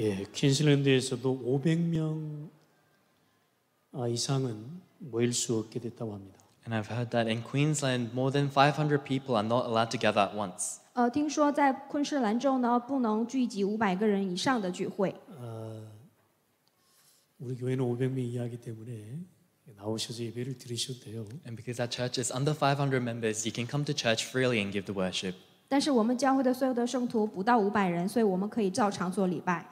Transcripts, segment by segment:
예, 퀸슬랜드에서도 500명 이상은 모일 수 없게 됐다고 합니다. And I've heard that in Queensland, more than 500 people are not allowed to gather at once. 呃，听说在昆士兰州呢，不能聚集五百个人以上的聚会。 아, 우리 교회는 500명 이하기 때문에 나오셔서 예배를 드리셔도 돼요. And because our church is under 500 members, you can come to church freely and give the worship. 但是我们教会的所有的圣徒不到五百人，所以我们可以照常做礼拜。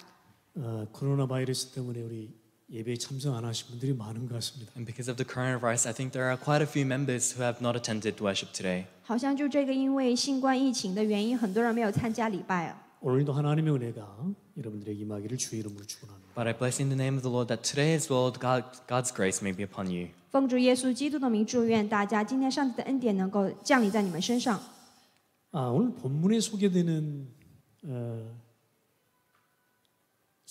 어, 코로나 바이러스 때문에 우리 예배에 참석 안 하신 분들이 많은 것 같습니다. And because of the coronavirus, I think there are quite a few members who have not attended worship today. 好像就这个因为新冠疫情的原因，很多人没有参加礼拜。 오늘도 하나님의 은혜가 여러분들에게 임하기를 주의 이름으로 축원합니다. But I bless in the name of the Lord that today as well God, God's grace may be upon you. 奉主耶稣基督的名，祝愿大家今天上帝的恩典能够降临在你们身上。 아, 오늘 본문에 소개되는 어,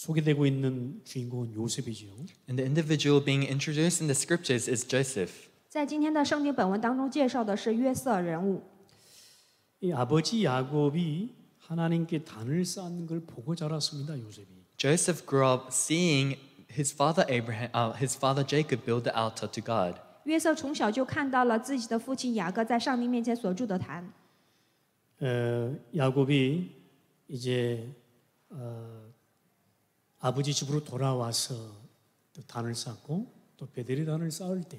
소개되고 있는 주인공은 요셉이지요. And the individual being introduced in the scriptures is Joseph. 在今天的圣经本文当中介绍的是约瑟人物。이 아버지 야곱이 하나님께 단을 쌓는 걸 보고 자랐습니다. 요셉이. Joseph grew up seeing his father Abraham, uh, his father Jacob build the altar to God. 约瑟从小就看到了自己的父亲雅各在上帝面前所筑的坛。呃，雅各比이제 어 아버지 집으로 돌아와서 또 단을 쌓고 또 베델의 단을 쌓을 때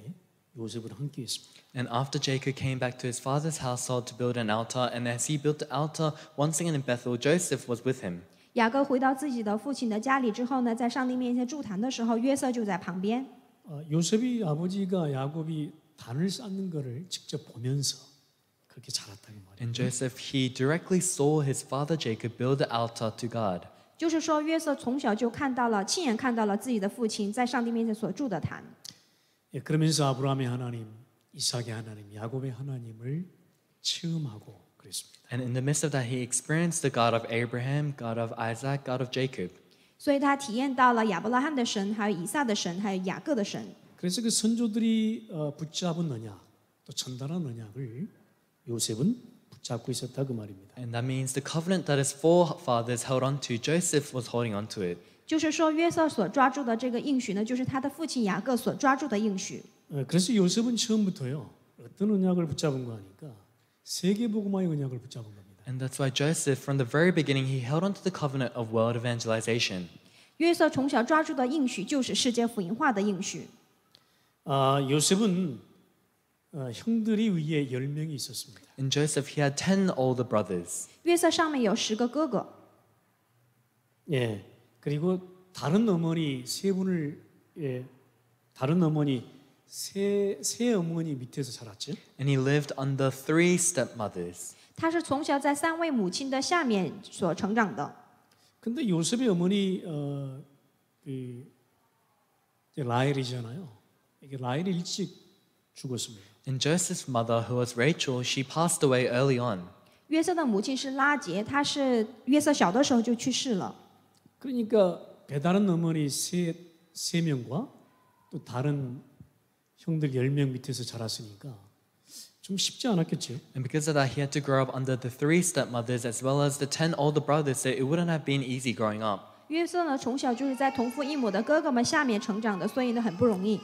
요셉을 함께 했습니다. And after Jacob came back to his father's household to build an altar, and as he built the altar once again in Bethel, Joseph was with him. 雅各回到自己的父亲的家里之后呢，在上帝面前筑坛的时候，约瑟就在旁边。 어, 요셉이 아버지가 야곱이 단을 쌓는 것을 직접 보면서 And Joseph he directly saw his father Jacob build the altar to God. 就是说，约瑟从小就看到了，亲眼看到了自己的父亲在上帝面前所住的坛。 예, 그러면서 아브라함의 하나님, 이삭의 하나님, 야곱의 하나님을 체험하고 그랬습니다. And in the midst of that, he experienced the God of Abraham, God of Isaac, God of Jacob. 所以他体验到了亚伯拉罕的神，还有以撒的神，还有雅各的神。 그래서 그 선조들이 붙잡은 언냐또 전달한 언냐를 요셉은 붙잡고 있었다 그 말입니다. And that means the covenant that his forefathers held on to, Joseph was holding on to it. 就是说约瑟所抓住的这个应许呢，就是他的父亲雅各所抓住的应许。 예, 그래서 요셉은 처음부터요 어떤 언약을 붙잡은 거 아니까 세계복음화의 언약을 붙잡은 겁니다. And that's why Joseph, from the very beginning, he held on to the covenant of world evangelization. 约瑟从小抓住的应许就是世界福音化的应许。아 요셉은 형들이 위에 열명이 있었습니다. In Joseph, he had 10 older brothers. 约瑟上面有十个哥哥， 예. 그리고 다른 어머니 세 분을 예, 다른 어머니 세, 세 어머니 밑에서 살았죠. And he lived under three stepmothers. 他是从小在三位母亲的下面所成长的。 근데 요셉의 어머니 어, 그 라헬이잖아요. 이게 라헬이 일찍 죽었습니다. And Joseph's mother, who was Rachel, she passed away early on. 约瑟的母亲是拉杰，她是约瑟小的时候就去世了。 그러니까 배다른 어머니 세, 세 명과 또 다른 형들 열명 밑에서 자랐으니까 좀 쉽지 않았겠죠. And because of that, he had to grow up under the three stepmothers as well as the ten older brothers, so it wouldn't have been easy growing up. 约瑟呢，从小就是在同父异母的哥哥们下面成长的，所以呢，很不容易。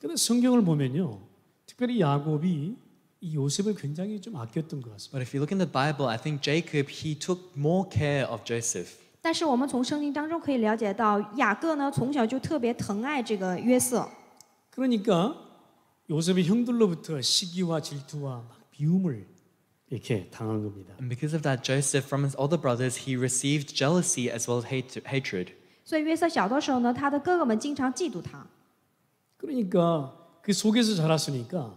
근데 성경을 보면요. 특별히 야곱이 이 요셉을 굉장히 좀 아꼈던 것 같습니다. But if you look in the Bible, I think Jacob he took more care of Joseph. 但是我们从圣经当中可以了解到，雅各呢从小就特别疼爱这个约瑟。 그러니까 요셉의 형들로부터 시기와 질투와 막 미움을 이렇게 당한 겁니다. And because of that, Joseph from his older brothers he received jealousy as well as hatred. 所以约瑟小的时候呢，他的哥哥们经常嫉妒他。 그러니까 그 속에서 자랐으니까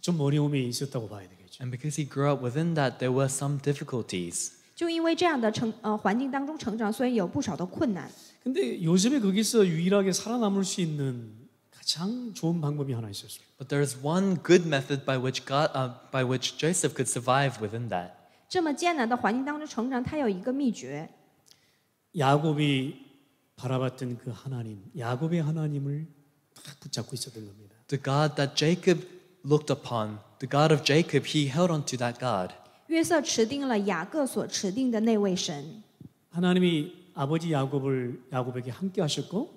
좀 어려움이 있었다고 봐야 되겠죠. And because he grew up within that, there were some difficulties. 就因为这样的成呃环境当中成长，所以有不少的困难。 근데 요셉이 거기서 유일하게 살아남을 수 있는 가장 좋은 방법이 하나 있었어요. But there is one good method by which God, uh, by which Joseph could survive within that. 这么艰难的环境当中成长，他有一个秘诀。 야곱이 바라봤던 그 하나님, 야곱의 하나님을 딱 붙잡고 있었던 겁니다. the God that Jacob looked upon, the God of Jacob, he held on to that God. 하나님이 아버지 야곱을 야곱에게 함께 하셨고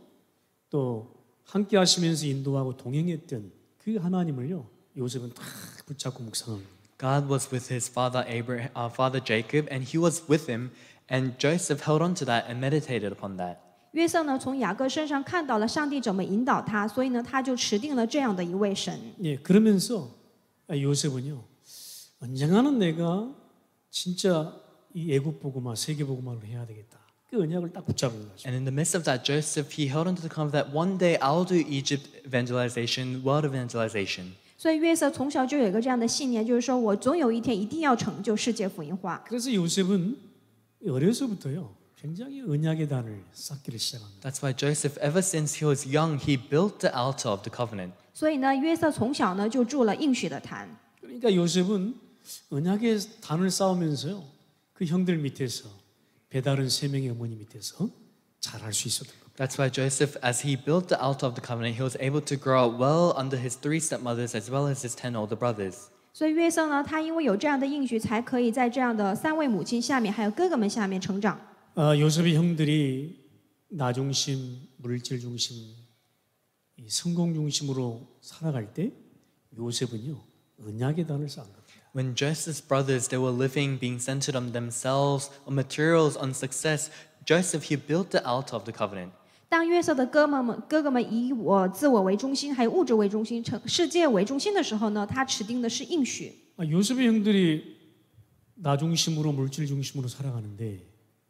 또 함께 하시면서 인도하고 동행했던 그 하나님을요 요셉은 딱 붙잡고 묵상합니다. God was with his father Abraham, uh, father Jacob, and he was with him, and Joseph held on to that and meditated upon that. 约瑟呢从雅各身上看到了上帝怎么引导他，所以呢他就持定了这样的一位神。 예, 그러면서 아, 요셉은요 언젠가는 내가 진짜 이 애굽 보고만 세계 보고만을 해야 되겠다. 그 언약을 딱 붙잡은 거죠. And in the midst of that, Joseph he held onto the c o n c e t that one day I'll do Egypt evangelization, world evangelization. 所以约瑟从小就有一个这样的信念，就是说我总有一天一定要成就世界福音化。 그래서 요셉은 어려서부터요 굉장히 언약의 단을 쌓기를 시작합니다. That's why Joseph, ever since he was young, he built the altar of the covenant. 所以呢，约瑟从小呢就筑了应许的坛。 그러니까 요셉은 언약의 단을 쌓으면서요 그 형들 밑에서 배다른 세 명의 어머니 밑에서 잘할 수 있었던 겁니다. That's why Joseph, as he built the altar of the covenant, he was able to grow up well under his three stepmothers as well as his ten older brothers. 所以约瑟呢，他因为有这样的应许，才可以在这样的三位母亲下面，还有哥哥们下面成长。 아, 요셉의 형들이 나 중심, 물질 중심, 성공 중심으로 살아갈 때 요셉은요 언약의 단을 쌓은 겁니다. When Joseph's brothers they were living being centered on themselves, on materials, on success, Joseph he built the altar of the covenant. 当约瑟的哥们们哥哥们以我自我为中心，还有物质为中心，成世界为中心的时候呢，他持定的是应许。啊，요셉의형들이나 중심으로 물질 중심으로 살아가는데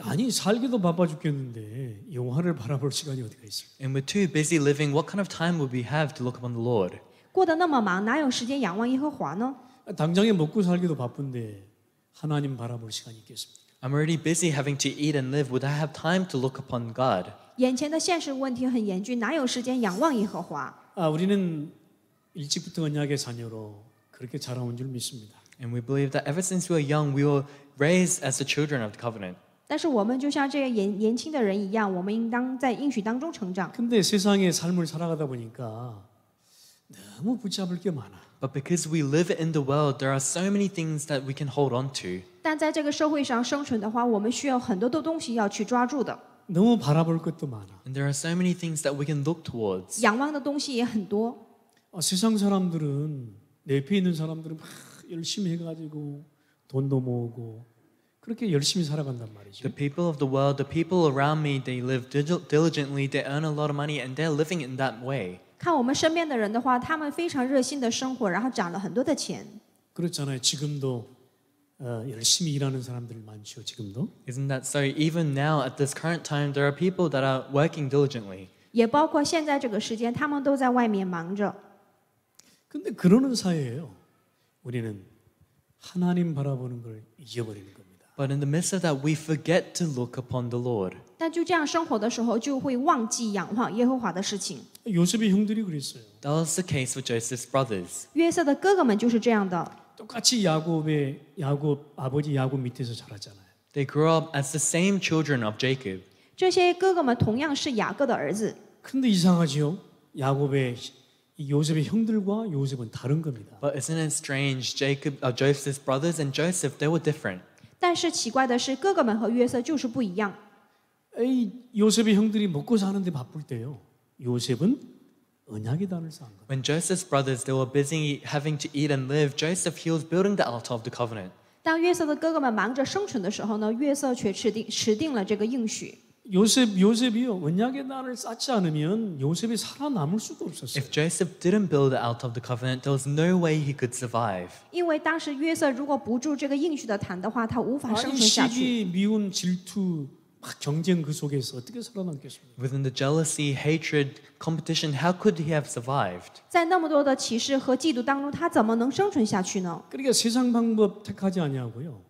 아니 살기도 바빠 죽겠는데 영화를 바라볼 시간이 어디가 있어요? And we're too busy living. What kind of time would we have to look upon the Lord? 过得那么忙，哪有时间仰望耶和华呢？ 당장에 먹고 살기도 바쁜데 하나님 바라볼 시간이 있겠습니까? I'm already busy having to eat and live. Would I have time to look upon God? 眼前的现实问题很严峻，哪有时间仰望耶和华？ 아, 우리는 일찍부터 언약의 자녀로 그렇게 자라온 줄 믿습니다. And we believe that ever since we were young, we were raised as the children of the covenant. 但是我们就像这些年年轻的人一样，我们应当在应许当中成长。 근데 세상의 삶을 살아가다 보니까 너무 붙잡을 게 많아. But because we live in the world, there are so many things that we can hold on to. 但在这个社会上生存的话，我们需要很多的东西要去抓住的。 너무 바라볼 것도 많아. And there are so many things that we can look towards. 仰望的东西也很多。 어, 세상 사람들은 내옆 있는 사람들은 막 열심히 해가지고 돈도 모으고 그렇게 열심히 살아간단 말이죠. The people of the world, the people around me, they live diligently, they earn a lot of money, and they're living in that way. 看我们身边的人的话，他们非常热心的生活，然后攒了很多的钱。그렇잖아요. 지금도 어, 열심히 일하는 사람들 많죠. 지금도. Isn't that so? Even now, at this current time, there are people that are working diligently. 也包括现在这个时间，他们都在外面忙着。 근데 그러는 사이에요. 우리는 하나님 바라보는 걸 잊어버리는 거예요. But in the midst of that, we forget to look upon the Lord. 但就这样生活的时候，就会忘记仰望耶和华的事情。 요셉의 형들 그랬어요. That was the case with Joseph's brothers. 约瑟的哥哥们就是这样的， 똑같이 야곱의 야곱 아버지 야곱 밑에서 자랐잖아요. They grew up as the same children of Jacob. 这些哥哥们同样是雅各的儿子， 근데 이상하지요. 야곱의 요셉의 형들과 요셉은 다른 겁니다. But isn't it strange? Jacob, uh, Joseph's brothers and Joseph, they were different. 但是奇怪的是，哥哥们和约瑟就是不一样。哎，요셉의형들이먹고사는데바쁠때요요셉은언약에다는상 When Joseph's brothers they were busy having to eat and live, Joseph was building the altar of the covenant. 当约瑟的哥哥们忙着生存的时候呢，约瑟却持定持定了这个应许。 요셉 요셉이요 언약의 날을 쌓지 않으면 요셉이 살아남을 수도 없었어요. If Joseph didn't build out of the covenant, there was no way he could survive. 因为当时约瑟如果不住这个应许的坛的话，他无法生存下去。이 시 미움, 질투, 막 경쟁 그 속에서 어떻게 살아남겠습니까? Within the jealousy, hatred, competition, how could he have survived? 在那么多的歧视和嫉妒当中，他怎么能生存下去呢？ 그러니까 세상 방법 택하지 아니하고요,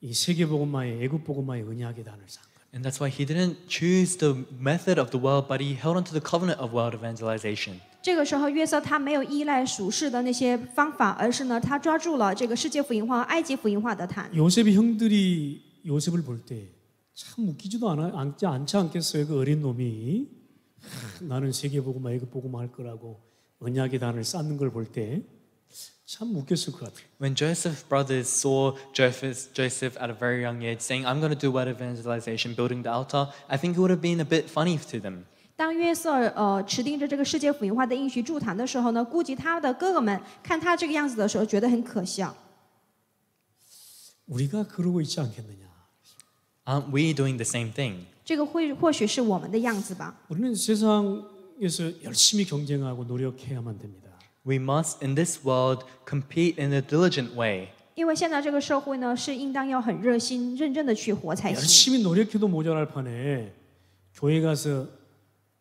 이 세계 복음마의 애국 복음마의 언약의 단을 쌓. And that's why he didn't choose the method of the world, but he held onto the covenant of world evangelization. 这个时候，约瑟他没有依赖属世的那些方法，而是呢，他抓住了这个世界福音化、埃及福音化的坛。 요셉의 형들이 요셉을 볼 때 참 웃기지도 않아, 않지, 않지 않겠어요? 그 어린 놈이 나는 세계 보고 막 이거 보고 막할 거라고 언약의 단을 쌓는 걸볼때 참 웃겼을 것 같아요. When Joseph's brothers saw Joseph, Joseph at a very young age saying, "I'm going to do word evangelization, building the altar," I think it would have been a bit funny to them. 当约瑟呃持定着这个世界福音化的应许筑坛的时候呢，估计他的哥哥们看他这个样子的时候，觉得很可笑。 우리가 그러고 있지 않겠느냐? Aren't we doing the same thing? 这个会或许是我们的样子吧。 우리는 세상에서 열심히 경쟁하고 노력해야만 됩니다. We must in this world compete in a diligent way. 因为现在这个社会呢，是应当要很热心、认真的去活才行。 열심히 노력해도 모자랄 판에 교회 가서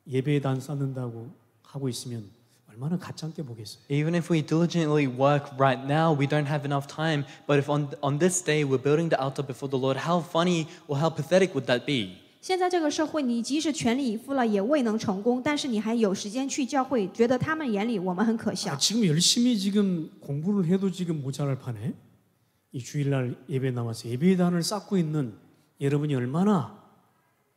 예배단 쌓는다고 하고 있으면 얼마나 가짜게 보겠어요. Even if we diligently work right now, we don't have enough time. But if on on this day we're building the altar before the Lord, how funny or how pathetic would that be? 现在这个社会，你即使全力以赴了，也未能成功，但是你还有时间去教会，觉得他们眼里我们很可笑。 아, 지금 열심히 지금 공부를 해도 지금 모자랄 판에 이 주일날 예배 나와서 예배단을 쌓고 있는 여러분이 얼마나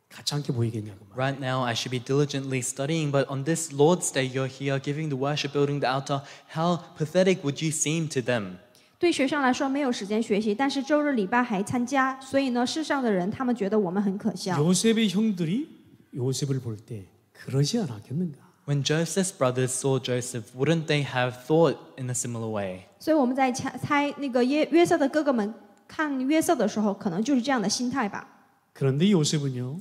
가찮게 보이겠냐고. Right now, I should be diligently studying, but on this Lord's Day, you're here giving the worship, building the altar. How pathetic would you seem to them? 对学生来说没有时间学习，但是周日礼拜还参加，所以呢，世上的人他们觉得我们很可笑。 요셉의 형들이 요셉을 볼때 그러지 않았겠는가? When Joseph's brothers saw Joseph, wouldn't they have thought in a similar way? 所以我们在猜猜那个约约瑟的哥哥们看约瑟的时候，可能就是这样的心态吧。 그런데 요셉은요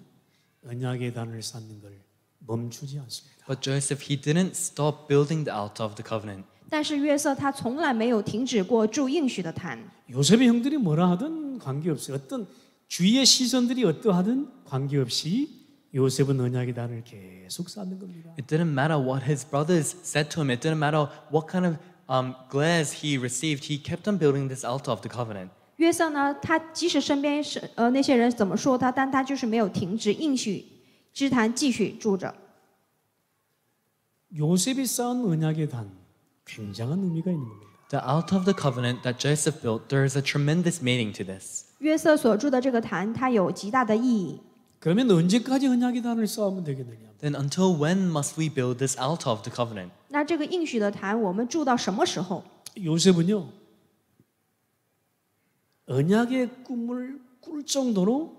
언약의 단을 쌓는 걸 멈추지 않습니다. But Joseph, he didn't stop building the altar of the covenant. 但是约瑟他从来没有停止过住应许的坛。 요셉의 형들이 뭐라 하든 관계없어요. 어떤 주위의 시선들이 어떠하든 관계없이 요셉은 언약의 단을 계속 쌓는 겁니다. It didn't matter what his brothers said to him. It didn't matter what kind of um, glares he received. He kept on building this altar of the covenant. 约瑟呢，他即使身边是呃那些人怎么说他，但他就是没有停止，应许之坛继续住着。요셉이 쌓은 언약의 단. 굉장한 의미가 있는 겁니다. The Ark of the Covenant that Joseph built, there is a tremendous meaning to this. 约瑟所住的这个坛，它有极大的意义。 그러면 언제까지 언약의 단을 쌓으면 되겠느냐? Then until when must we build this altar of the covenant? 那这个应许的坛，我们住到什么时候？ 요셉은요 언약의 꿈을 꿀 정도로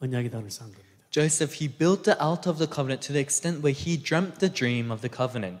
언약의 단을 쌓은 겁니다. Joseph he built the altar of the covenant to the extent where he dreamt the dream of the covenant.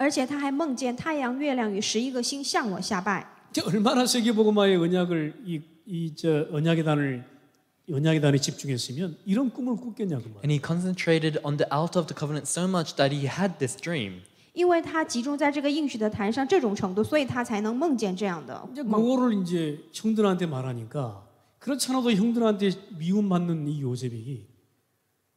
而且他还梦见太阳月亮与十一个星向我下拜 얼마나 세계복음화의 언약을 이 이 저 언약의 단을 언약의 단에 집중했으면 이런 꿈을 꿨겠냐 그 말. And he concentrated on the altar of the covenant so much that he had this dream. 因为他集中在这个应许的坛上这种程度，所以他才能梦见这样的 그거를 이제 형들한테 말하니까 그렇잖아도 형들한테 미움받는 이 요셉이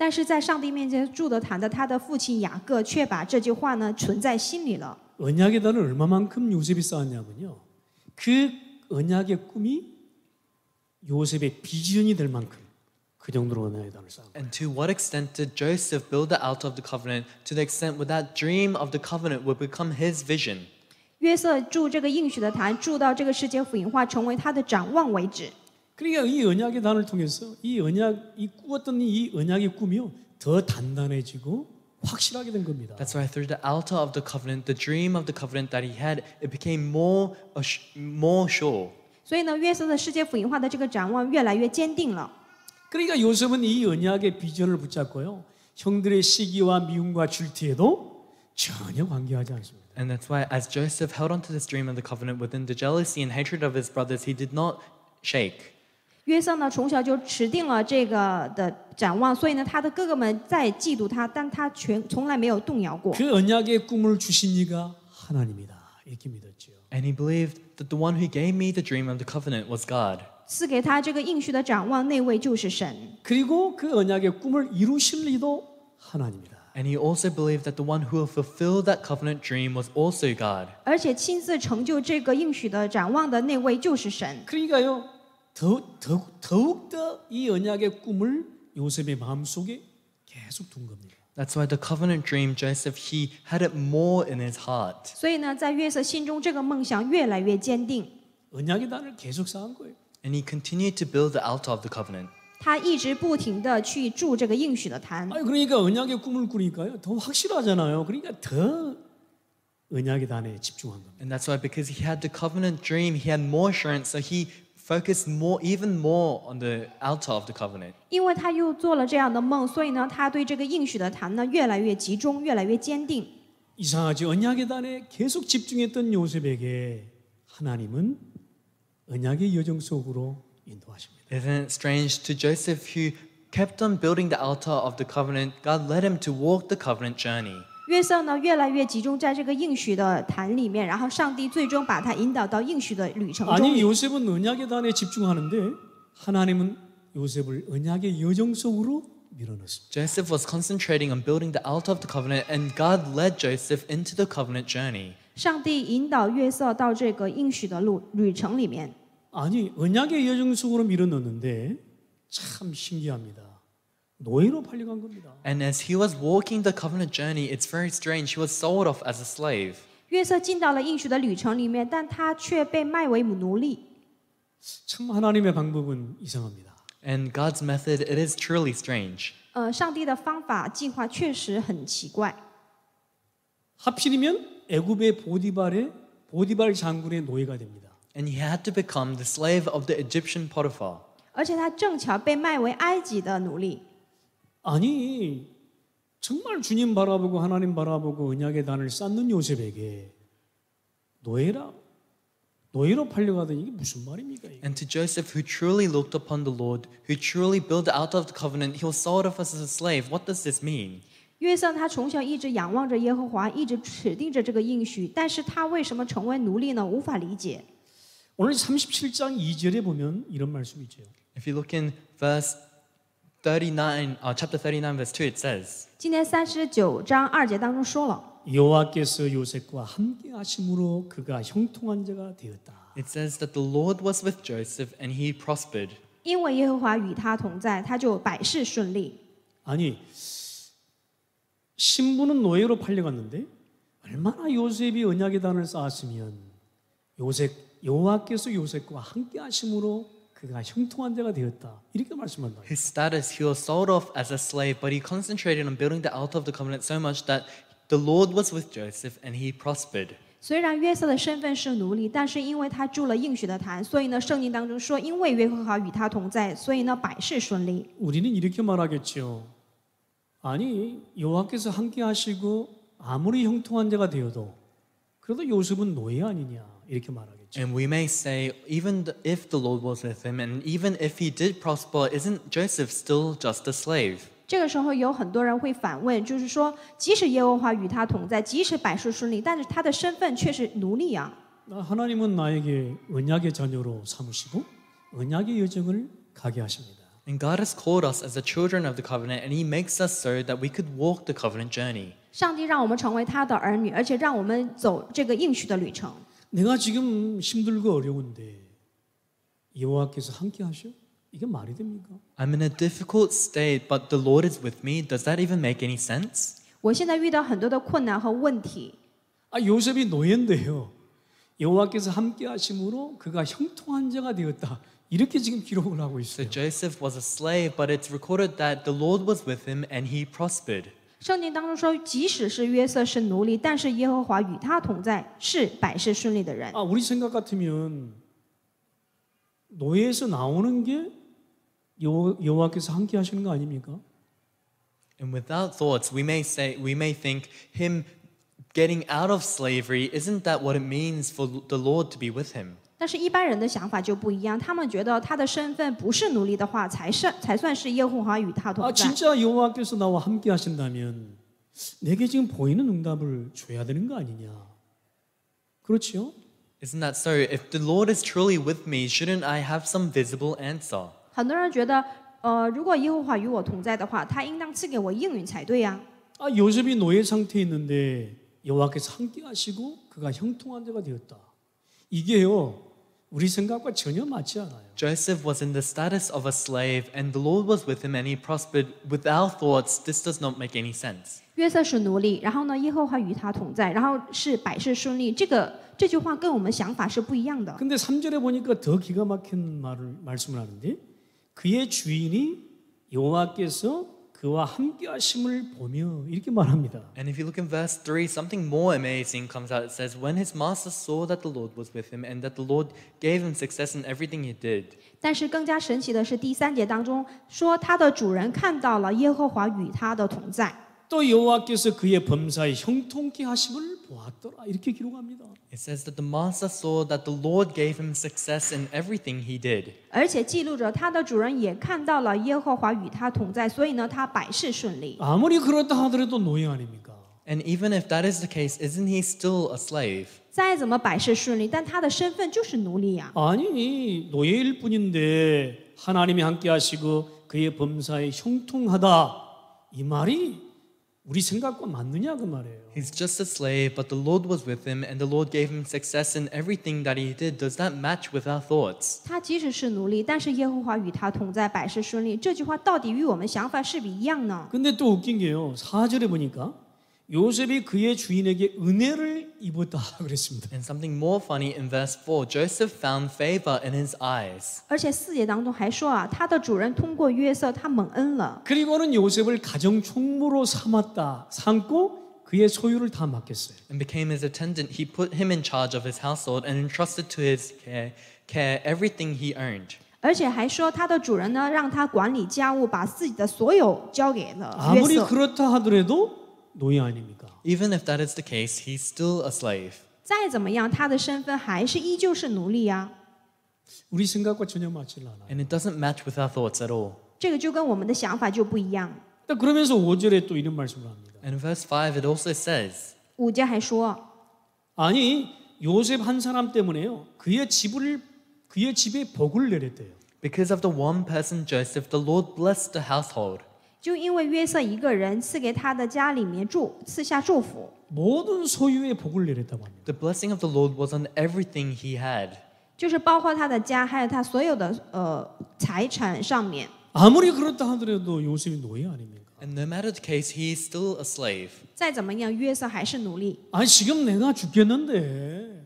但是在上帝面前住的谈的他的父亲雅各却把这句话呢存在心里了。언약의단을얼마만큼요셉이쌓았냐군요그언약의꿈이요셉의비전이될만큼그정도로언약의단을쌓았습니다 And to what extent did Joseph b u i l d the o u t of the covenant? To the extent where that dream of the covenant would become his vision. 约瑟住这个应许的坛，住到这个世界腐化成为他的展望为止。 그러니까 이 언약의 단을 통해서 이 언약, 이 꾸었던 이 언약의 꿈이요 더 단단해지고 확실하게 된 겁니다. That's why through the altar of the covenant, the dream of the covenant that he had, it became more more sure. 所以呢，约瑟的世界福音化的这个展望越来越坚定了。 그러니까 요셉은 이 언약의 비전을 붙잡고요. 형들의 시기와 미움과 질투에도 전혀 관계하지 않습니다. And that's why as Joseph held on to this dream of the covenant within the jealousy and hatred of his brothers, he did not shake. 约瑟呢，从小就持定了这个的展望，所以呢，他的哥哥们在嫉妒他，但他全从来没有动摇过。그 언약의 꿈을 주신 이가 하나님이다. 이렇게 믿었죠. And he believed that the one who gave me the dream of the covenant was God. 赐给他这个应许的展望，那位就是神。 그리고 그 언약의 꿈을 이루실 이도 하나님이다. And he also believed that the one who will fulfill that covenant dream was also God. 而且亲自成就这个应许的展望的那位就是神。 그러니까요. 더욱, 더욱, 더욱더 이 언약의 꿈을 요셉의 마음속에 계속 둔 겁니다. That's why the covenant dream Joseph he had it more in his heart. 所以呢，在约瑟心中这个梦想越来越坚定。 언약의 단을 계속 쌓은 거예요. And he continued to build the altar of the covenant. 他一直不停的去筑这个应许的坛。 아니 그러니까 언약의 꿈을 꾸니까요 더 확실하잖아요. 그러니까 더 언약의 단에 집중한 겁니다. And that's why because he had the covenant dream, he had more assurance, so he focus more, even more on the altar of the covenant. 因为他又做了这样的梦，所以呢，他对这个应许的坛呢越来越集中，越来越坚定。 이상하지 언약의 단에 계속 집중했던 요셉에게 하나님은 언약의 여정 속으로 인도하십니다. Isn't it strange to Joseph who kept on building the altar of the covenant, God led him to walk the covenant journey. 约瑟呢越来越集中在这个应许的坛里面，然后上帝最终把他引导到应许的旅程 아니 요셉은 언약의 단에 집중하는데 하나님은 요셉을 언약의 여정 속으로 밀어넣습니다. Joseph was concentrating on building the altar of the covenant, and God led Joseph into the covenant journey. 上帝引导约瑟到这个应许的路旅程里面。 아니 언약의 여정 속으로 밀어넣는데 참 신기합니다. 노예로 팔려간 겁니다. And as he was walking the covenant journey, it's very strange. He was sold off as a slave. 约瑟进到了应许的旅程里面，但他却被卖为奴隶。참 하나님의 방법은 이상합니다. And God's method, it is truly strange. 呃，上帝的方法计划确实很奇怪。 하필이면 애굽의 보디발의 보디발 장군의 노예가 됩니다. And he had to become the slave of the Egyptian Potiphar. 而且他正巧被卖为埃及的奴隶。 아니, 정말 주님 바라보고 하나님 바라보고 은약의 단을 쌓는 요셉에게 노예라 노예로 팔려가던 이게 무슨 말입니까? And to Joseph, who truly looked upon the Lord, who truly built out of the covenant, he was sold off as a slave. What does this mean? 约瑟他从小一直仰望着耶和华，一直指定着这个应许，但是他为什么成为奴隶呢？无法理解。오늘 37장 2절에 보면 이런 말씀이 있죠. If you look in verse 39, uh, chapter 39, verse 2, it says, 今天三十章二节当中说了 여호와께서 요셉과 함께 하심으로 그가 형통한 자가 되었다. it says that the Lord was with Joseph and he prospered. 因为耶和华与他同在，他就百事顺利。 아니 신부는 노예로 팔려갔는데 얼마나 요셉이 언약의 단을 쌓았으면 요셉 여호와께서 요셉과 함께 하심으로 그가 형통한 자가 되었다. 이렇게 말씀한다. His status he was sold off as a slave, but he concentrated on building the altar of the covenant so much that the Lord was with Joseph and he prospered. 虽然约瑟的身份是奴隶，但是因为他住了应许的坛，所以呢，圣经当中说，因为约和华与他同在，所以呢，百事顺利。 우리는 이렇게 말하겠죠. 아니 여호와께서 함께 하시고 아무리 형통한 자가 되어도 그래도 요셉은 노예 아니냐 이렇게 말하겠죠. 있죠. And we may say, even if the Lord was with him, and even if he did prosper, isn't Joseph still just a slave? 这个时候有很多人会反问，就是说，即使耶和华与他同在，即使百事顺利，但是他的身份却是奴隶啊。 하나님은 나에게 언약의 자녀로 삼으시고 언약의 여정을 가게 하십니다. And God has called us as the children of the covenant, and He makes us so that we could walk the covenant journey. 上帝让我们成为他的儿女，而且让我们走这个应许的旅程。 내가 지금 힘들고 어려운데 여호와께서 함께 하셔? 이게 말이 됩니까? I'm in a difficult state, but the Lord is with me. Does that even make any sense? 我现在遇到很多的困难和问题。 아, 요셉이 노예인데요. 여호와께서 함께 하심으로 그가 형통한 자가 되었다. 이렇게 지금 기록을 하고 So 있어요. Joseph was a slave, but it's recorded that the Lord was with him and he prospered. 圣经当中说，即使是约瑟是奴隶，但是耶和华与他同在，是百事顺利的人。 아, 우리 생각 같으면 노예에서 나오는 게 여, 여호와께서 함께 하시는 거 아닙니까? And without thoughts, we may say, we may think him getting out of slavery isn't that what it means for the Lord to be with him? 但是，一般人的想法就不一样，他们觉得他的身份不是奴隶的话，才是才算是耶和华与他同 아, 在。 진짜 여호와께서 나와 함께 하신다면 내게 지금 보이는 응답을 줘야 되는 거 아니냐. 그렇지요? Isn't that so? If the Lord is truly with me, shouldn't I have some visible answer? 很多人觉得，呃，如果耶和华与我同在的话，他应当赐给我应允才对呀、 아, 요셉이 노예 상태 있는데 여호와께서 함께 하시고 그가 형통한 자가 되었다. 이게요. 우리 생각과 전혀 맞지 않아요. Joseph was in the status of a slave and the Lord was with him and he prospered. With our thoughts, this does not make any sense. 约瑟是奴隶，然后呢，耶和华与他同在，然后是百事顺利。这个这句话跟我们想法是不一样的。 근데 3절에 보니까 더 기가 막힌 말을 말씀을 하는데 그의 주인이 여호와께서 그와 함께 하심을 보며 이렇게 말합니다. And if you look in verse 3, something more amazing comes out. It says when his master saw that the Lord was with him and that the Lord gave him success in everything he did. 但是更加神奇的是第三节当中说他的主人看到了耶和华与他的同在。또 여호와께서 그의 범사에 형통케 하심을 보았더라 이렇게 기록합니다. It says that the master saw that the Lord gave him success in everything he did. 而且记录着他的主人也看到了耶和华与他同在，所以呢他百事顺利. 아무리 그렇다 하더라도 노예 아닙니까? And even if that is the case, isn't he still a slave? 再怎么百事顺利，但他的身份就是奴隶呀。 아니 노예일 뿐인데 하나님이 함께 하시고 그의 범사에 형통하다 이 말이 우리 생각과 맞느냐 그 말이에요. He's just a slave, but the Lord was with him, and the Lord gave him success in everything that he did. Does that match with our thoughts? 他即使是奴隶，但是耶和华与他同在，百事顺利。这句话到底与我们想法是不一样呢？ 근데 또 웃긴 게요. 4절에 보니까 요셉이 그의 주인에게 은혜를 입었다 그랬습니다. And something more funny in verse 4, Joseph found favor in his eyes. 而且四节当中还说啊，他的主人通过约瑟他蒙恩了。 그리고는 요셉을 가정 총무로 삼았다. 삼고 그의 소유를 다 맡겼어요. And became his attendant. He put him in charge of his household and entrusted to his care, care everything he owned. 而且还说他的主人呢，让他管理家务，把自己的所有交给了约瑟。아무리그렇다하더라도 노예 아닙니까? Even if that is the case, he's still a slave. 再怎么样，他的身份还是依旧是奴隶呀、 우리 생각과 전혀 맞질 않아요. And it doesn't match with our thoughts at all. 这个就跟我们的想法就不一样。 자, 그러면서 5절에 또 이런 말씀을 합니다. And in verse 5, it also says, 五节还说， 아니 요셉 한 사람 때문에요. 그의 집을 그의 집에 복을 내렸대요. Because of the one person Joseph, the Lord blessed the household. 就因为约瑟一个人赐给他的家里面住赐下祝福 모든 소유의 복을 내렸다고 합니다. The blessing of the Lord was on everything he had. 就是包括他的家，还有他所有的呃财产上面。 아무리 그렇다 하더라도 요셉이 노예 아닙니까? And no matter the case, he is still a slave. 再怎么样，约瑟还是奴隶。아 지금 내가 죽겠는데,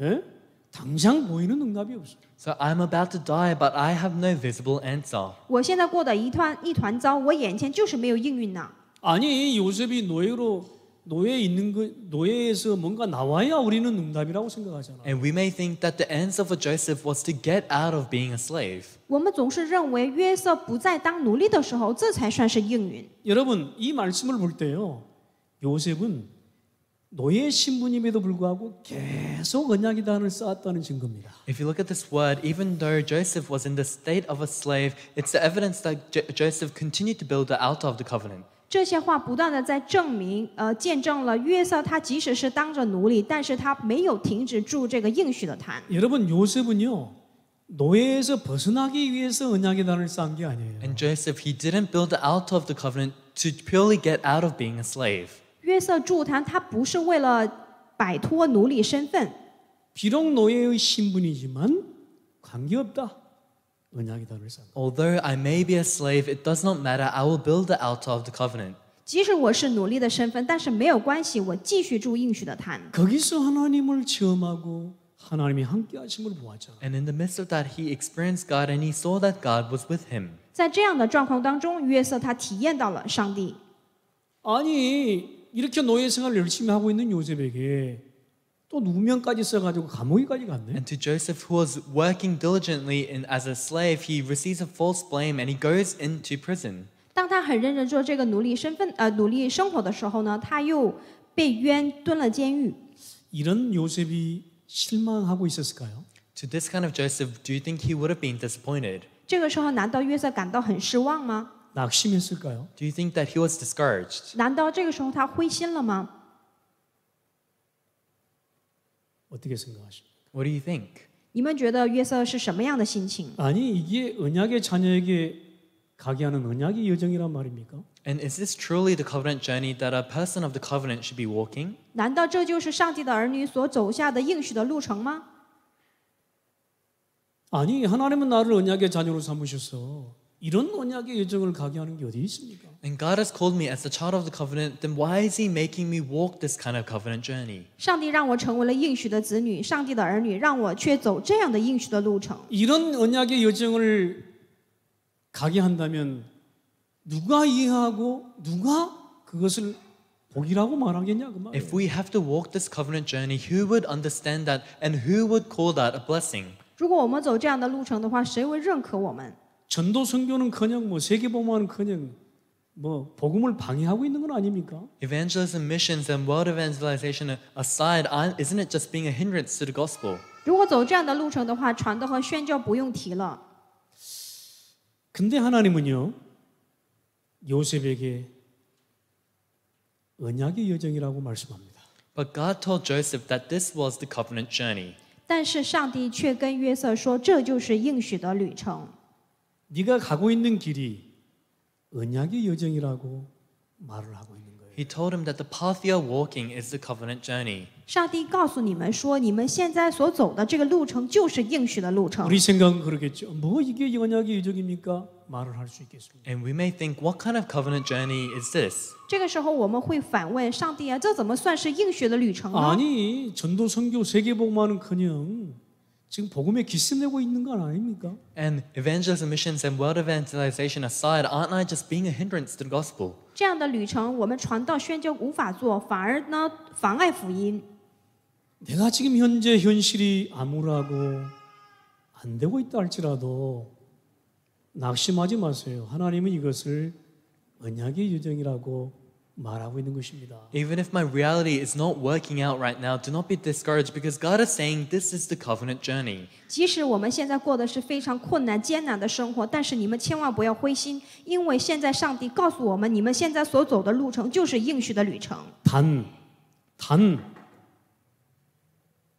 예? 당장 보이는 응답이 없어. So I'm about to die, but I have no visible answer. 我现在过得一团一团糟，我眼前就是没有应允呐。 아니 요셉이 노예로 노예 있는 거 노예에서 뭔가 나와야 우리는 응답이라고 생각하잖아. And we may think that the answer for Joseph was to get out of being a slave. 我们总是认为约瑟不再当奴隶的时候，这才算是应允。 여러분 이 말씀을 볼 때요, 요셉은 노예 신분임에도 불구하고 계속 언약이단을 쌓았다는 증거입니다. If you look at this word, even though Joseph was in the state of a slave, it's the evidence that Joseph continued to build the altar of the covenant. 这些话不断的在证明，呃，见证了约瑟他即使是当着奴隶，但是他没有停止住这个应许的坛。여러분요셉은요 노예에서 벗어나기 위해서 언약의 단을 쌓은 게 아니에요. And Joseph, he didn't build the altar of the covenant to purely get out of being a slave. 约瑟助他，他不是为了摆脱奴隶身份。 비록 노예의 신분이지만 관계없다. 언약의 단을 쌓아. Although I may be a slave, it does not matter. I will build the altar of the covenant. 即使我是奴隶的身份，但是没有关系，我继续住应许的坛。 거기서 하나님을 체험하고 하나님이 함께 하심을 보았잖아. And in the midst of that, he experienced God, and he saw that God was with him. 在这样的状况当中，约瑟他体验到了上帝。 아니 이렇게 노예 생활을 열심히 하고 있는 요셉에게 또 누명까지 써가지고 감옥에까지 갔네. And to Joseph, who was working diligently in, as a slave, he receives a false blame and he goes into prison. 当他很认真做这个奴隶身份呃努力生活的时候呢，他又被冤蹲了监狱。 이런 요셉이 실망하고 있었을까요? To this kind of Joseph, do you think he would have been disappointed? 这个时候难道约瑟感到很失望吗？ 낙심했을까요? Do you think that he was discouraged? 难道这个时候他灰心了吗？ 어떻게 생각하십니까? What do you think? 你们觉得约瑟是什么样的心情？ 아니 이게 언약의 자녀에게 가게 하는 언약의 여정이란 말입니까? And is this truly the covenant journey that a person of the covenant should be walking? 难道这就是上帝的儿女所走下的应许的路程吗？ 아니 하나님은 나를 언약의 자녀로 삼으셨어. 이런 언약의 예정을 가게하는 게 어디 있습니까? And God has called me as the child of the covenant. Then why is He making me walk this kind of covenant journey? 上帝让我成为了应许的子女，上帝的儿女，让我却走这样的应许的路程。 이런 언약의 예정을 가게 한다면 누가 이해하고 누가 그것을 복이라고 말하겠냐 그 말. If we have to walk this covenant journey, who would understand that and who would call that a blessing? 如果我们走这样的路程的话，谁会认可我们？ 전도 선교는 그냥 뭐 세계 보면 그냥 뭐 복음을 방해하고 있는 건 아닙니까? Evangelism missions and world evangelization aside, isn't it just being a hindrance to the gospel? 如果走这样的路程的话，传道和宣教不用提了。 근데 하나님은요 요셉에게 언약의 여정이라고 말씀합니다. But God told Joseph that this was the covenant journey. 但是上帝却跟约瑟说，这就是应许的旅程。 네가 가고 있는 길이 언약의 여정이라고 말을 하고 있는 거예요. He told him that the path you r e walking is the covenant journey. 上帝告诉你们说，你们现在所走的这个路程就是应许的路程。 우리 생각은 그러겠죠. 뭐 이게 언약의 여정입니까? 말을 할 수 있겠습니다. And we may think, what kind of covenant journey is this? 这个时候我们会反问上帝啊，这怎么算是应许的旅程呢？ 아니 전도 선교 세계복음화커녕 지금 복음에 기스 내고 있는 건 아닙니까? And evangelism, missions, and world evangelization aside, aren't I just being a hindrance to the gospel? 这样的旅程，我们传道宣教无法做，反而呢妨碍福音。 내가 지금 현재 현실이 암울하고 안 되고 있다 할지라도 낙심하지 마세요. 하나님은 이것을 언약의 유정이라고 말하고 있는 것입니다. Even if my reality is not working out right now, do not be discouraged because God is saying this is the covenant journey. 即使我们现在过的是非常困难艰难的生活，但是你们千万不要灰心，因为现在上帝告诉我们，你们现在所走的路程就是应许的旅程。 단, 단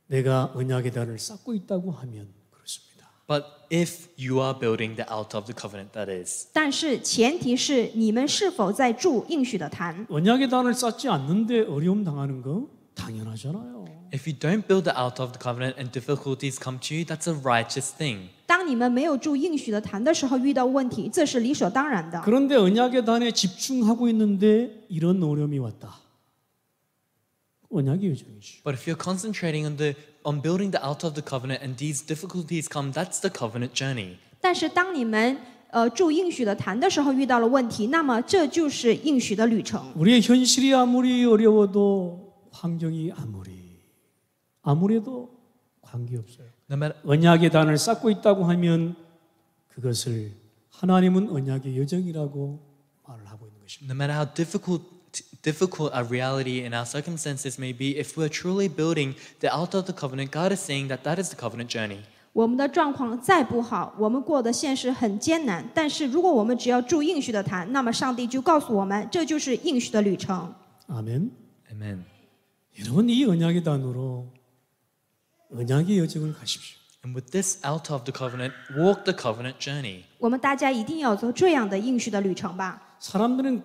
내가 언약의 단을 쌓고 있다고 하면 그렇습니다. But if you are building the o u t of the covenant, that is. 但是前提是你们是否在住应许的坛。 언약의 단을 쌓지 않는데 어려움 당하는 거 당연하잖아요. If you don't build the a l t of the covenant and difficulties come to you, that's a righteous thing. 当你们没有住应许的坛的时候，遇到问题，这是理所当然的。 그런데 언약의 단에 집중하고 있는데 이런 어려움이 왔다. 언약의 요정이죠. But if you're concentrating on the on building the altar of the covenant and these difficulties come, that's the covenant journey. 但是当你们呃住应许的坛的时候遇到了问题，那么这就是应许的旅程。 우리의 현실이 아무리 어려워도 환경이 아무리 아무래도 관계없어요. No matter, 언약의 단을 쌓고 있다고 하면 그것을 하나님은 언약의 여정이라고 말을 하고 있는 것입니다. No matter how difficult difficult our reality and our circumstances may be, if we're truly building the altar of the covenant, God is saying that that is the covenant journey. 我们的状况再不好，我们过的现实很艰难，但是如果我们只要住应许的坛，那么上帝就告诉我们，这就是应许的旅程。 아멘. a m 여러분 이 언약의 단으로 언약의 여정을 가십시오. And with this a l t of the covenant, walk the covenant journey. 我们大家一定要走这样的应许的旅程吧。 사람들은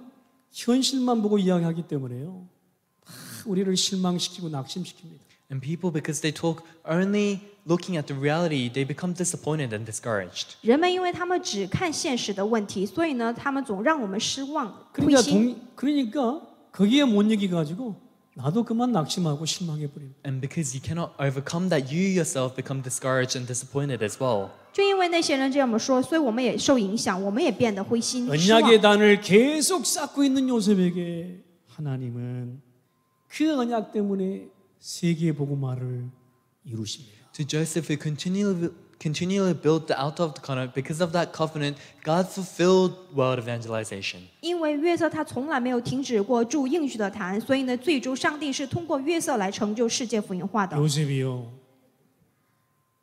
현실만 보고 이야기하기 때문에요. 막 우리를 실망시키고 낙심시킵니다. And people, because they talk only looking at the reality, they become disappointed and discouraged. 人们因为他们只看现实的问题，所以呢，他们总让我们失望、灰心。 그러니까 동, 그러니까 거기에 못 이겨 가지고 나도 그만 낙심하고 실망해 버립니다. And because you cannot overcome that, you yourself become discouraged and disappointed as well. 就因为那些人这么说，所以我们也受影响，我们也变得灰心失望。언약의 단을 계속 쌓고 있는 요셉에게 하나님은 그 언약 때문에 세계 복음화를 이루십니다. To Joseph who continually continually built the altar of the covenant. Because of that covenant, God fulfilled world evangelization. 因为约瑟他从来没有停止过住应许的坛，所以呢，最终上帝是通过约瑟来成就世界福音化的。 요셉이요.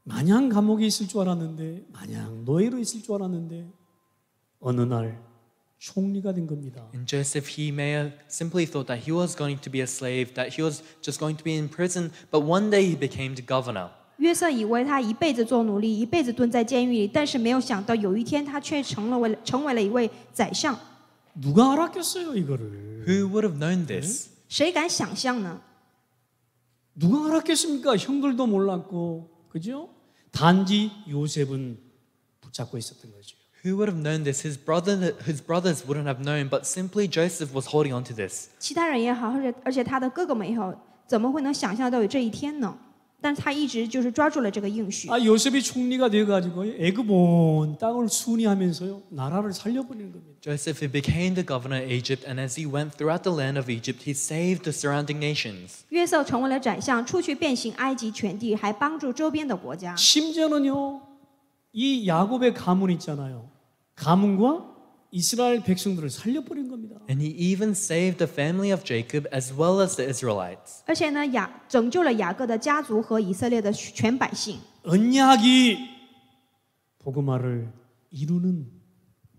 마냥 감옥에 있을 줄 알았는데, 마냥 노예로 있을 줄 알았는데, 어느 날 총리가 된 겁니다. And Joseph, he may have simply thought that he was going to be a slave, that he was just going to be in prison, but one day he became the governor. 约瑟以为他一辈子做奴隶，一辈子蹲在监狱里，但是没有想到有一天他却成了为成为了一位宰相。 누가 알았겠어요 이거를? Who would have known this? 谁敢想象呢？ 누가 알았겠습니까? 형들도 몰랐고 그죠? 단지 요셉은 붙잡고 있었던 거죠. Who would have known this? His brother, his brothers wouldn't have known, but simply Joseph was holding on to this. 其他人也好，或者而且他的哥哥们也好，怎么会能想象到有这一天呢？但他一直就是抓住了这个应许。 아, 요셉이 총리가 되어 가지고 에그본 땅을 순위하면서요. 나라를 살려보낸 겁니다. Joseph he became the governor of Egypt and as he went throughout the land of Egypt he saved the surrounding nations. 约瑟成为了宰相，出去遍行埃及全地，还帮助周边的国家。 심지어는요. 이 야곱의 가문 있잖아요. 가문과 이스라엘 백성들을 살려버린 겁니다. And he even saved the family of Jacob as well as the Israelites. 而且呢，雅拯救了雅各的家族和以色列的全百姓。언약이 복음화를 이루는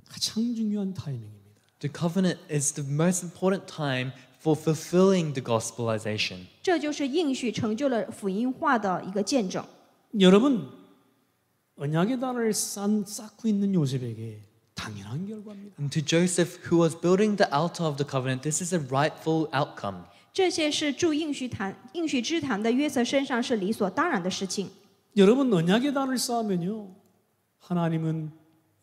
가장 중요한 타이밍입니다. The covenant is the most important time for fulfilling the gospelization. 这就是应许成就了福音化的一个见证。여러분 언약의 단을 쌓고 있는 요셉에게 당연한 결과입니다. And to Joseph, who was building the altar of the covenant, this is a rightful outcome. 这些是住应许坛、应许之坛的约瑟身上是理所当然的事情。 여러분 언약의 단을 쌓으면요, 하나님은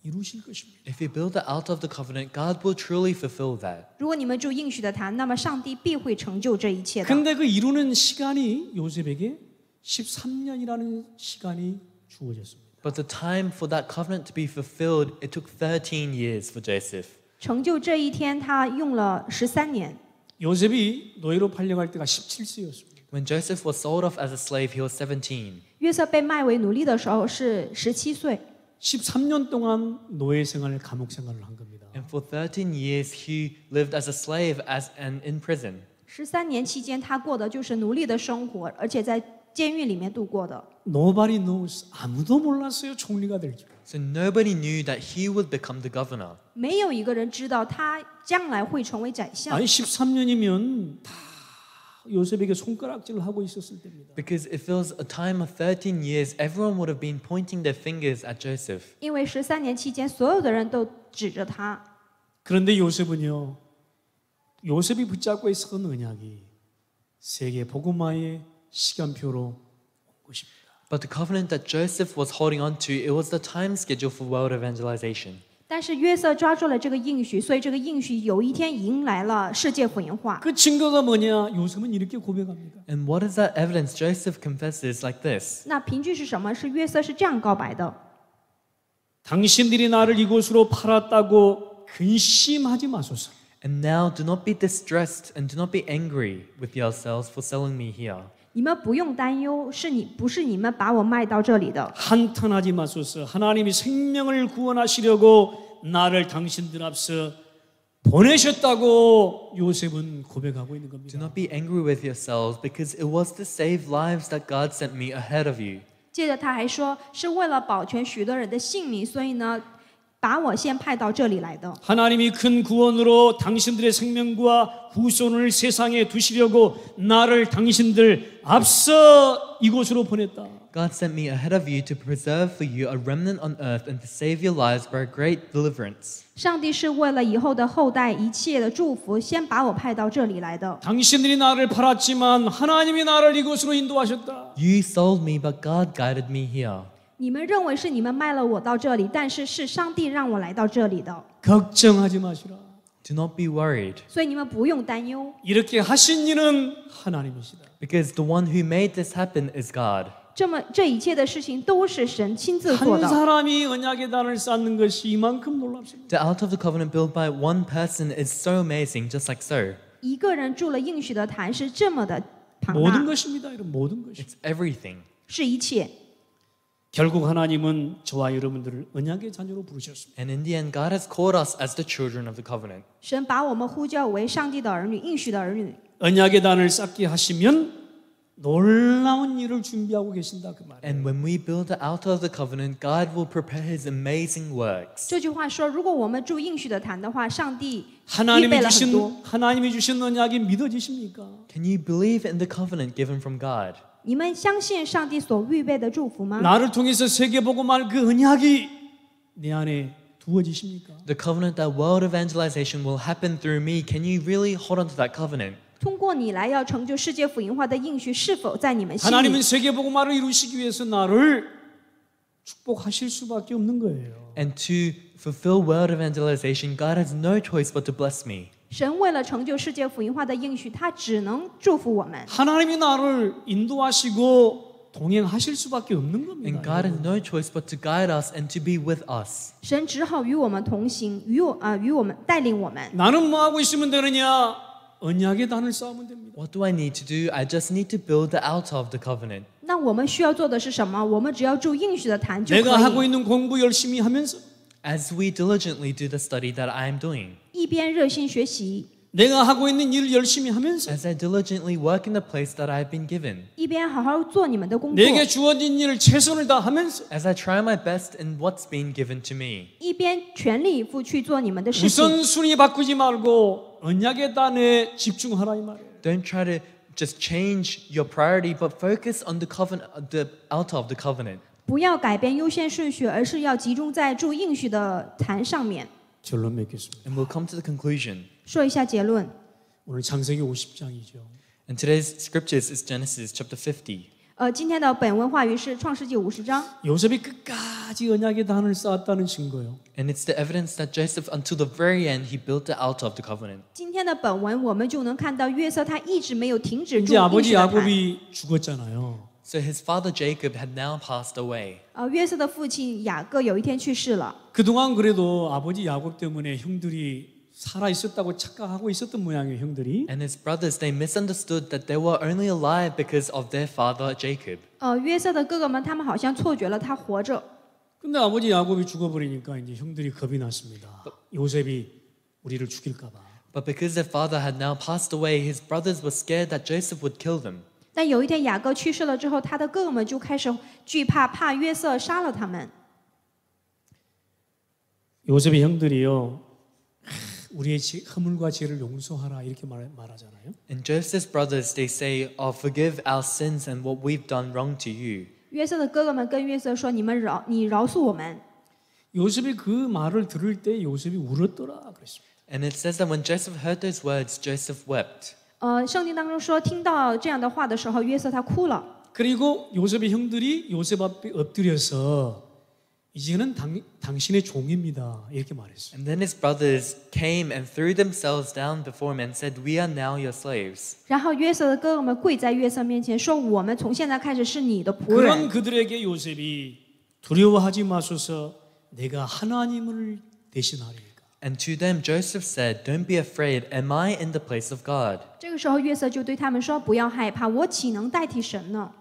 이루실 것입니다. If you build the altar of the covenant, God will truly fulfill that. 如果你们住应许的坛，那么上帝必会成就这一切的。 근데 그 이루는 시간이 요셉에게 13년이라는 시간이 주어졌습니다. But the time for that covenant to be fulfilled, it took 13 years for Joseph. 成就这一天，他用了十三年。 요셉이 노예로 팔려갈 때가 17세였습니다. When Joseph was sold off as a slave, he was 17. 约瑟被卖为奴隶的时候是十七岁， 13년 동안 노예 생활, 감옥 생활을 한 겁니다. And for 13 years, he lived as a slave as and in prison. 十三年期间他过的就是奴隶的生活，而且在 监狱里面度过的。Nobody knows. 아무도 몰랐어요. 총리가 될 줄. So nobody knew that he would become the governor. 没有一个人知道他将来会成为宰相。 아니 13년이면 다 요셉에게 손가락질을 하고 있었을 때입니다. Because if it was a time of 13 years, everyone would have been pointing their fingers at Joseph. 因为十三年期间，所有的人都指着他。 그런데 요셉은요. 요셉이 붙잡고 있었던 언약이 세계 복음화의 시간표로 온 것입니다. But the covenant that Joseph was holding on to, it was the time schedule for world evangelization. 但是约瑟抓住了这个应许，所以这个应许有一天迎来了世界混化。그 증거가 뭐냐? 요셉은 이렇게 고백합니다. And what is that evidence? Joseph confesses like this. 那凭据是什么？是约瑟是这样告白的： 당신들이 나를 이곳으로 팔았다고 근심하지 마소서. And now do not be distressed and do not be angry with yourselves for selling me here. 你们不用担忧，是你不是你们把我卖到这里的。不要接着他还说，是为了保全许多人的性命，所以呢。把我先派到这里来的。 하나님이 큰 구원으로 당신들의 생명과 후손을 세상에 두시려고 나를 당신들 앞서 이곳으로 보냈다. God sent me ahead of you to preserve for you a remnant on earth and to save your lives by a great deliverance. 上帝是为了以后的后代一切的祝福，先把我派到这里来的。 당신들이 나를 팔았지만 하나님이 나를 이곳으로 인도하셨다. You sold me, but God guided me here. 你们认为是你们卖了我到这里，但是是上帝让我来到这里的。 걱정하지 마시라. Do not be worried. 所以你们不用担忧， 이렇게 하신 이는 하나님이시다. Because the one who made this happen is God. 这么这一切的事情都是神亲自做한 的。 사람이 언약의 단을 쌓는 것이 이만큼 놀랍습니다. The Ark of the Covenant built by one person is so amazing, just like so. 一个人住了应许的坛是这么的庞 모든 것입니다. 이런 모든 것이. It's everything. 是一切。 결국 하나님은 저와 여러분들을 언약의 자녀로 부르셨습니다. And in the end, God has called us as the children of the covenant. 神把我们呼叫为上帝的儿女，应许的儿女。 언약의 단을 쌓게 하시면 놀라운 일을 준비하고 계신다 그 말이에요. And when we build the altar of the covenant, God will prepare His amazing works. 这句话说，如果我们住应许的坛的话，上帝 하나님이 주신 하나님이 주신 언약이 믿어지십니까? Can you believe in the covenant given from God? 나를 통해서 세계 보고 언약이 내 안에 두어지십니까? The covenant that world evangelization will happen through me, can you really hold on to that covenant? And to fulfill world evangelization, God has no choice but to bless me. 神为了成就世界福音化的应许，他只能祝福我们。 하나님이 나를 인도하시고 동행하실 수밖에 없는 And God has no choice but to guide us and to be with us. 神只好与我们同行，与我啊、与我们带领我们。 나는 뭐 하고 있으면 되느냐? 언약의 단을 쌓으면 됩니다. What do I need to do? I just need to build the altar of the covenant. 那我们需要做的是什么？我们只要住应许的坛就可 내가 하고 있는 공부 열심히 하면서 as we diligently do the study that I'm doing. 一边热心学习， 내가 하고 있는 일을 열심히 하면서 As I diligently work in the place that I've been given, 一边好好做你们的工作， 주어진 일을 최선을 다하면서 as I try my best in what's been given to me, 一边全力以赴去做你们的事情。 우선순위 바꾸지 말고 언약의 단에 집중하라 이 말이에요. don't try to just change your priority, but focus on the covenant, the altar of the covenant. 不要改变优先顺序，而是要集中在住应许的坛上面。 결론 맺겠습니다. And we'll come to the conclusion. 说一下结论。 오늘 창세기 50장이죠. And today's scriptures is Genesis chapter 50. 呃，今天的本文话语是创世纪五十章。 요셉이 끝까지 언약의 단을 쌓았다는 증거예요. And it's the evidence that Joseph, until the very end, he built the altar of the covenant. 今天的本文我们就能看到约瑟他一直没有停止住 이제 应许 아버지 的坛。 야곱이 죽었잖아요. So his father Jacob had now passed away. 啊，约瑟的父亲雅各有一天去世了。 그동안 그래도 아버지 야곱 때문에 형들이 살아 있었다고 착각하고 있었던 모양이에요, 형들이. And his brothers they misunderstood that they were only alive because of their father Jacob. 呃，约瑟的哥哥们他们好像错觉了他活着。 근데 아버지 야곱이 죽어버리니까 이제 형들이 겁이 났습니다. 요셉이 우리를 죽일까 봐. But because their father had now passed away, his brothers were scared that Joseph would kill them. 但有一天雅各去世了之后，他的哥哥们就开始惧怕，怕约瑟杀了他们。 요셉의 형들이요. 우리의 허물과 죄를 용서하라 이렇게 말, 말하잖아요. And Joseph's brothers they say, "Oh, forgive our sins and what we've done wrong to you." 요셉의 哥哥们跟约瑟说：“你们饶你饶恕我们。” 요셉이 그 말을 들을 때 요셉이 울었더라 그랬습니다. And it says that when Joseph heard those words, Joseph wept. 呃，圣经当中说，听到这样的话的时候，约瑟他哭了。 그리고 요셉의 형들이 요셉 앞에 엎드려서 이제는 당, 당신의 종입니다. 이렇게 말했어요. And then his brothers came and threw themselves down before him and said, "We are now your slaves." 然后约瑟的哥哥们跪在约瑟面前说：“我们从现在开始是你的仆人。” 그런 그들에게 요셉이 두려워하지 마소서 내가 하나님을 대신하리라. And to them Joseph said, "Don't be afraid. Am I in the place of God?" 这个时候，约瑟就对他们说：“不要害怕，我岂能代替神呢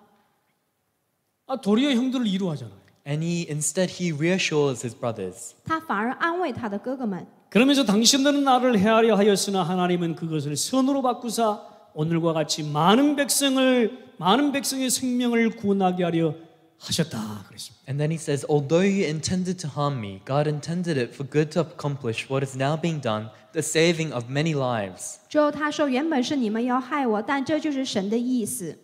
And he instead he reassures his brothers.？”他反而安慰他的哥哥们。 그러면서 당신들은 나를 헤아려 하였으나 하나님은 그것을 선으로 바꾸사 오늘과 같이 많은 백성을 많은 백성의 생명을 구원하게 하려 하셨다 그랬습니다. And then he says, although you intended to harm me, God intended it for good to accomplish what is now being done, the saving of many lives. 最他说原本是你们要害我但这就是神的意思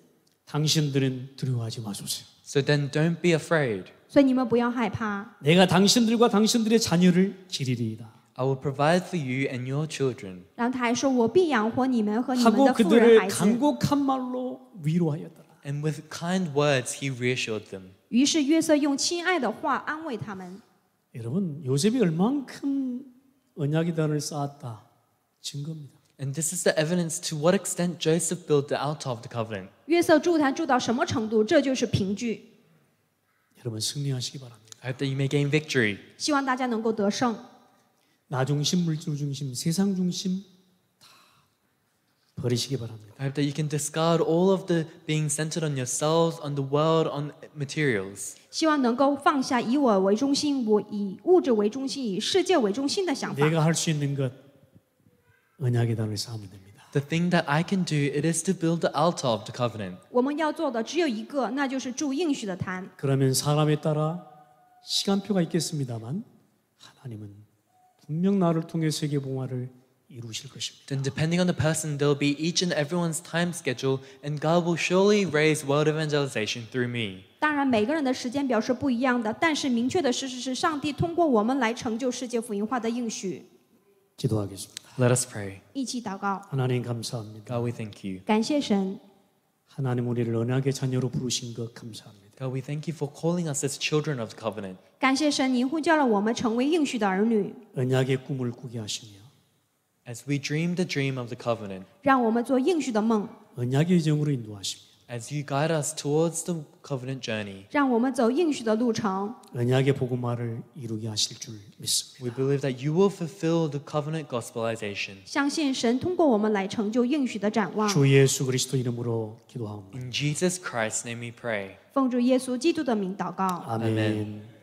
당신들은 두려워하지 마소서. So then don't be afraid. 所以你们不要害怕。 내가 당신들과 당신들의 자녀를 기리리다 I will provide for you and your children. 然后他还说，我必养活你们和你们的 하고 그들을 간곡한 말로 위로하였다. And with kind words he reassured them. 于是约瑟用亲爱的话安慰他们。 여러분 요셉이 얼만큼 언약이단을 쌓았다 증거입니다. And this is the evidence to what extent Joseph built the altar of the covenant. 约瑟筑坛筑到什么程度，这就是凭据。 여러분 승리하시기 바랍니다. I hope that you may gain victory. 希望大家能够得胜。나 중심, 물질 중심, 세상 중심, 버리시기 바랍니다. I hope that you can discard all of the being centered on yourselves, on the world, on materials. 希望能够放下以我为中心，我以物质为中心，以世界为中心的想法。 내가 할 수 있는 것 언약의 단을 쌓으면 됩니다. The thing that I can do it is to build the altar of the covenant. 我们要做的只有一个，那就是住应许的坛。 그러면 사람에 따라 시간표가 있겠습니다만 하나님은 분명 나를 통해 세계 봉화를 이루실 것입니다. Then depending on the person, there'll be each and everyone's time schedule, and God will surely raise world evangelization through me. 当然，每个人的时间表是不一样的，但是明确的事实是，上帝通过我们来成就世界福音化的应许。기도하겠 Let us pray. 一起祷告， 하나님 감사합니다. God, we thank you. 感谢神， 하나님 우리를 언약의 자녀로 부르신 것 감사합니다. God, we thank you for calling us as children of the covenant. 感谢神，您呼叫了我们成为应许的儿女，언약의 꿈을 꾸게 하시며 As we dream the dream of the covenant, 让我们做应许的梦， 언약의 정으로 인도하시며 as you guide us towards the covenant journey, 让我们走应许的路程。 언약의 복음화를 이루게 하실 줄 믿습니다. we believe that you will fulfill the covenant gospelization. 相信神通过我们来成就应许的展望。주 예수 그리스도 이름으로 기도하옵다 In Jesus Christ's name we pray. 奉主耶稣基督的名祷告， 아멘.